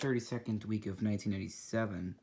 32nd week of 1997.